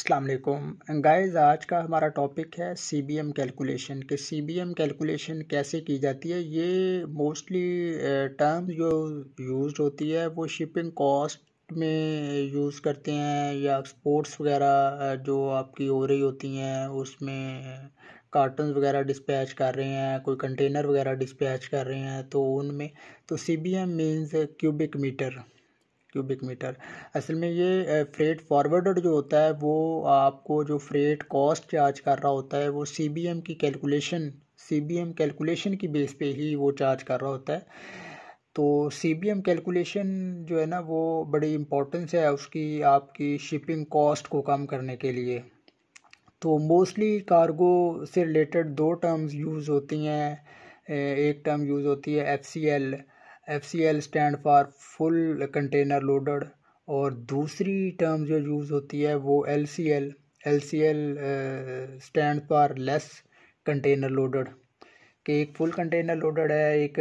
अस्सलाम वालेकुम गाइस आज का हमारा टॉपिक है सी बी एम कैलकुलेशन के सी बी एम कैलकुलेशन कैसे की जाती है ये मोस्टली टर्म जो यूज होती है वो शिपिंग कॉस्ट में यूज़ करते हैं या एक्सपोर्ट्स वगैरह जो आपकी हो रही होती हैं उसमें कार्टन वगैरह डिस्पैच कर रहे हैं कोई कंटेनर वगैरह डिस्पैच कर रहे हैं तो उनमें तो C B M means cubic metre cubic metre असल में ये फ्रेट फॉरवर्डर जो होता है वो आपको जो फ्रेट कॉस्ट चार्ज कर रहा होता है वो सी बी एम की calculation C B M calculation की बेस पे ही वो चार्ज कर रहा होता है तो सी बी एम कैलकुलेशन जो है ना वो बड़ी इम्पोर्टेंस है उसकी आपकी शिपिंग कॉस्ट को कम करने के लिए तो मोस्टली कार्गो से रिलेटेड दो टर्म्स यूज़ होती हैं एक टर्म यूज़ होती है F C L F C L stand for full container loaded और दूसरी टर्म जो यूज़ होती है वो L C L L C L stand for less container loaded कि एक फुल कंटेनर लोडेड है एक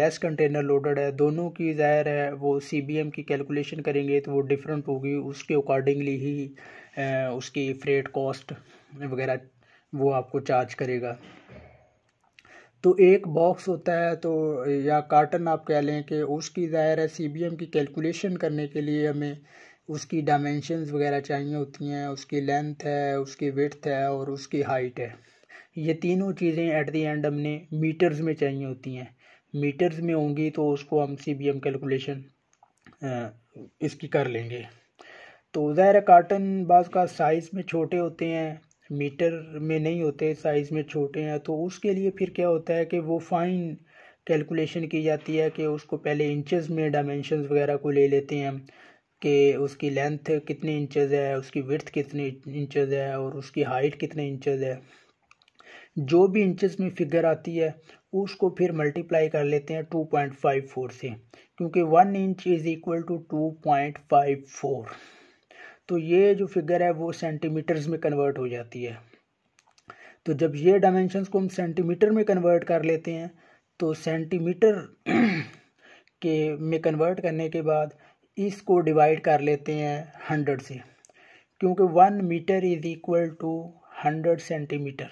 लेस कंटेनर लोडेड है दोनों की ज़ाहिर है वो सी बी एम की कैलकुलेशन करेंगे तो वो डिफरेंट होगी उसके अकॉर्डिंगली ही uh, उसकी फ्रेट कॉस्ट वगैरह वो आपको चार्ज करेगा तो एक बॉक्स होता है तो या कार्टन आप कह लें कि उसकी ज़ाहिर है सी बी एम की कैलकुलेशन करने के लिए हमें उसकी डायमेंशनस वगैरह चाहिए होती हैं उसकी लेंथ है उसकी विथ है और उसकी हाइट है ये तीनों चीज़ें एट दी एंड हमने मीटर्स में चाहिए होती हैं मीटर्स में होंगी तो उसको हम सी बी एम कैलकुलेशन इसकी कर लेंगे तो ज़ाहिर कार्टन बाज़ का साइज़ में छोटे होते हैं मीटर में नहीं होते साइज़ में छोटे हैं तो उसके लिए फिर क्या होता है कि वो फ़ाइन कैलकुलेशन की जाती है कि उसको पहले इंचेस में डायमेंशंस वगैरह को ले लेते हैं कि उसकी लेंथ कितने इंचेस है उसकी विर्थ कितने इंचेस है और उसकी हाइट कितने इंचेस है जो भी इंचेस में फिगर आती है उसको फिर मल्टीप्लाई कर लेते हैं टू पॉइंट फाइव फोर से क्योंकि one inch is equal to two point five four तो ये जो फिगर है वो सेंटीमीटर्स में कन्वर्ट हो जाती है तो जब ये डायमेंशंस को हम सेंटीमीटर में कन्वर्ट कर लेते हैं तो सेंटीमीटर के में कन्वर्ट करने के बाद इसको डिवाइड कर लेते हैं हंड्रेड से क्योंकि one metre is equal to hundred centimetre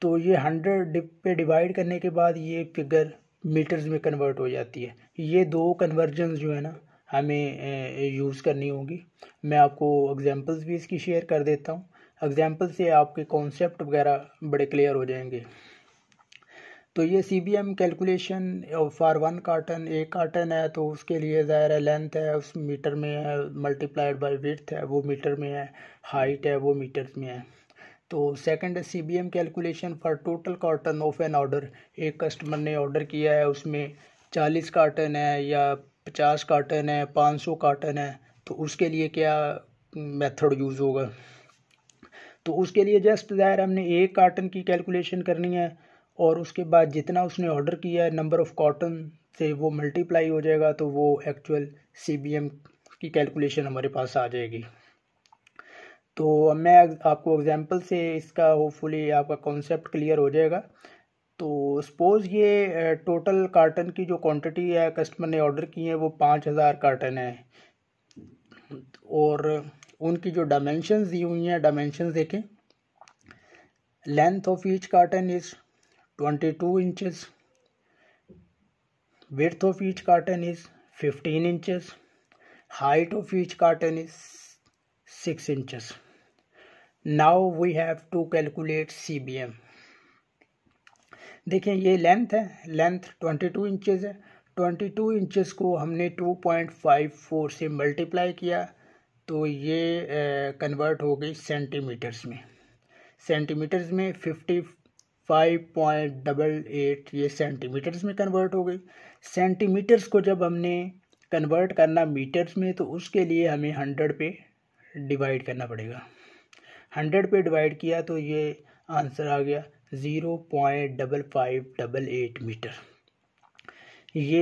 तो ये हंड्रेड पे डिवाइड करने के बाद ये फिगर मीटर्स में कन्वर्ट हो जाती है ये दो कन्वर्जन जो है ना हमें यूज़ करनी होगी मैं आपको एग्जांपल्स भी इसकी शेयर कर देता हूँ एग्जांपल से आपके कॉन्सेप्ट वगैरह बड़े क्लियर हो जाएंगे तो ये C B M calculation for one carton एक कार्टन है तो उसके लिए ज़ाहिर है लेंथ है उस मीटर में है मल्टीप्लाइड बाई विथ है वो मीटर में है हाइट है वो मीटर में है तो सेकंड है C B M calculation for total carton of an order एक कस्टमर ने ऑर्डर किया है उसमें चालीस कार्टन है या पचास कार्टन है पाँच सौ कार्टन है तो उसके लिए क्या मेथड यूज़ होगा तो उसके लिए जस्ट ज़ाहिर हमने एक कार्टन की कैलकुलेशन करनी है और उसके बाद जितना उसने ऑर्डर किया है नंबर ऑफ़ कॉटन से वो मल्टीप्लाई हो जाएगा तो वो एक्चुअल सी बी एम की कैलकुलेशन हमारे पास आ जाएगी तो मैं आपको एग्ज़ाम्पल से इसका होपफुली आपका कॉन्सेप्ट क्लियर हो जाएगा तो सपोज़ ये टोटल कार्टन की जो क्वांटिटी है कस्टमर ने ऑर्डर की है वो पाँच हज़ार कार्टन है और उनकी जो डायमेंशन दी हुई हैं डायमेंशन देखें length of each carton is twenty two inches of each carton is fifteen inches height of each carton is six inches now we have to calculate C B M देखें ये length है length twenty two inches है twenty two inches को हमने two point five four से multiply किया तो ये कन्वर्ट हो गई सेंटीमीटर्स में सेंटीमीटर्स में fifty five point double eight ये सेंटीमीटर्स में कन्वर्ट हो गई सेंटीमीटर्स को जब हमने कन्वर्ट करना मीटर्स में तो उसके लिए हमें हंड्रेड पे डिवाइड करना पड़ेगा हंड्रेड पे डिवाइड किया तो ये आंसर आ गया zero point double five double eight metre ये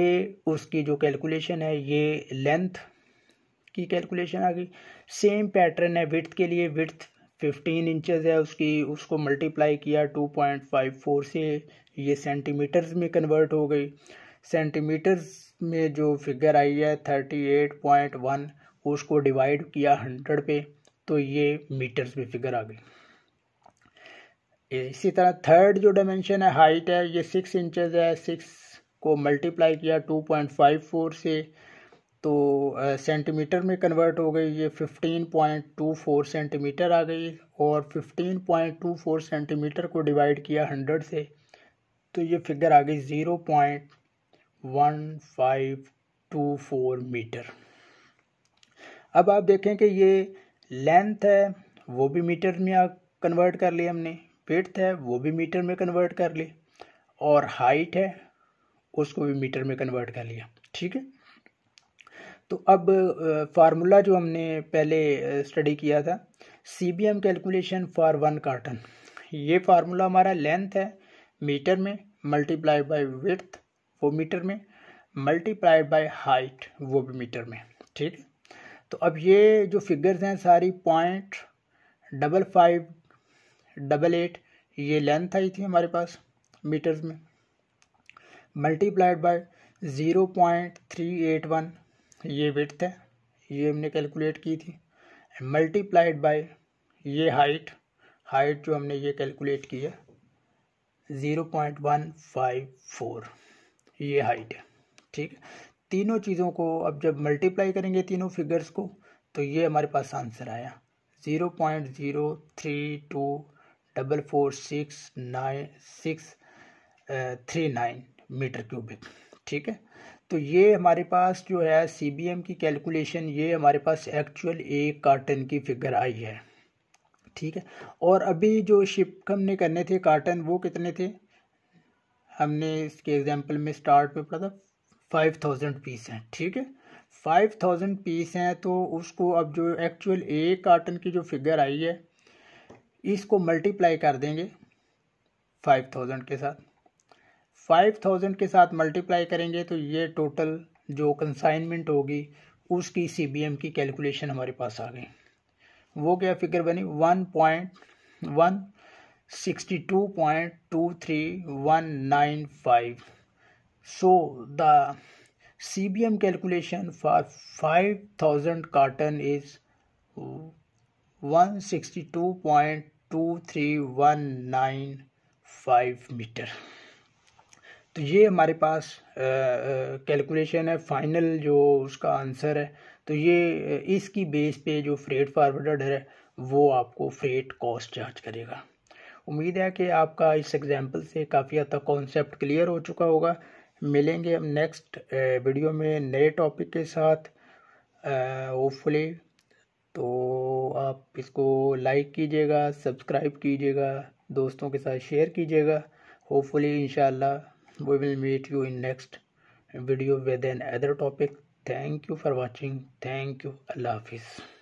उसकी जो कैलकुलेशन है ये लेंथ की कैलकुलेशन आ गई सेम पैटर्न है विथ के लिए विथ फिफ्टीन इंचज़ है उसकी उसको मल्टीप्लाई किया टू पॉइंट फाइव फोर से ये सेंटीमीटर्स में कन्वर्ट हो गई सेंटीमीटर्स में जो फिगर आई है थर्टी एट पॉइंट वन उसको डिवाइड किया हंड्रेड पे तो ये मीटर्स में फिगर आ गई इसी तरह थर्ड जो डायमेंशन है हाइट है ये सिक्स इंचज है सिक्स को मल्टीप्लाई किया टू पॉइंट फाइव फोर से तो सेंटीमीटर में कन्वर्ट हो गई ये fifteen point two four centimetre आ गई और fifteen point two four centimetre को डिवाइड किया हंड्रेड से तो ये फिगर आ गई zero point one five two four metre अब आप देखें कि ये लेंथ है वो भी मीटर में कन्वर्ट कर लिया हमने विड्थ है वो भी मीटर में कन्वर्ट कर ली और हाइट है उसको भी मीटर में कन्वर्ट कर लिया ठीक है तो अब फार्मूला जो हमने पहले स्टडी किया था C B M calculation for one carton ये फार्मूला हमारा लेंथ है मीटर में मल्टीप्लाई बाय विथ वो मीटर में मल्टीप्लाई बाय हाइट वो भी मीटर में ठीक तो अब ये जो फिगर्स हैं सारी point double five double eight ये लेंथ आई थी हमारे पास मीटर्स में multiplied by zero point three eight one ये विथ है ये हमने कैलकुलेट की थी मल्टीप्लाइड बाय ये हाइट हाइट जो हमने ये कैलकुलेट की है zero point one five four ये हाइट है ठीक है तीनों चीज़ों को अब जब मल्टीप्लाई करेंगे तीनों फिगर्स को तो ये हमारे पास आंसर आया zero point zero three two double four six nine six three nine metre cubic ठीक है तो ये हमारे पास जो है सी की कैलकुलेशन ये हमारे पास एक्चुअल एक कार्टन की फिगर आई है ठीक है और अभी जो शिफ्ट हमने करने थे कार्टन वो कितने थे हमने इसके एग्जांपल में स्टार्ट पे पढ़ा था फाइव थाउजेंड पीस हैं ठीक है फाइव थाउजेंड पीस हैं तो उसको अब जो एक्चुअल एक कार्टन की जो फिगर आई है इसको मल्टीप्लाई कर देंगे फाइव थाउजेंड के साथ फाइव थाउजेंड के साथ मल्टीप्लाई करेंगे तो ये टोटल जो कंसाइनमेंट होगी उसकी सीबीएम की कैलकुलेशन हमारे पास आ गई वो क्या फिगर बनी one point one sixty two point two three one nine five so the C B M calculation for five thousand carton is one sixty two point two three one nine five metre तो ये हमारे पास calculation है final जो उसका answer है तो ये इसकी बेस पे जो फ्रेट फारवर्डर है वो आपको फ्रेट कॉस्ट चार्ज करेगा उम्मीद है कि आपका इस एग्जांपल से काफ़ी हद तक कॉन्सेप्ट क्लियर हो चुका होगा मिलेंगे हम नेक्स्ट वीडियो में नए टॉपिक के साथ होपफुली तो आप इसको लाइक कीजिएगा सब्सक्राइब कीजिएगा दोस्तों के साथ शेयर कीजिएगा hopefully in we will meet you in next video with another topic thank you for watching thank you अल्लाह हाफिज़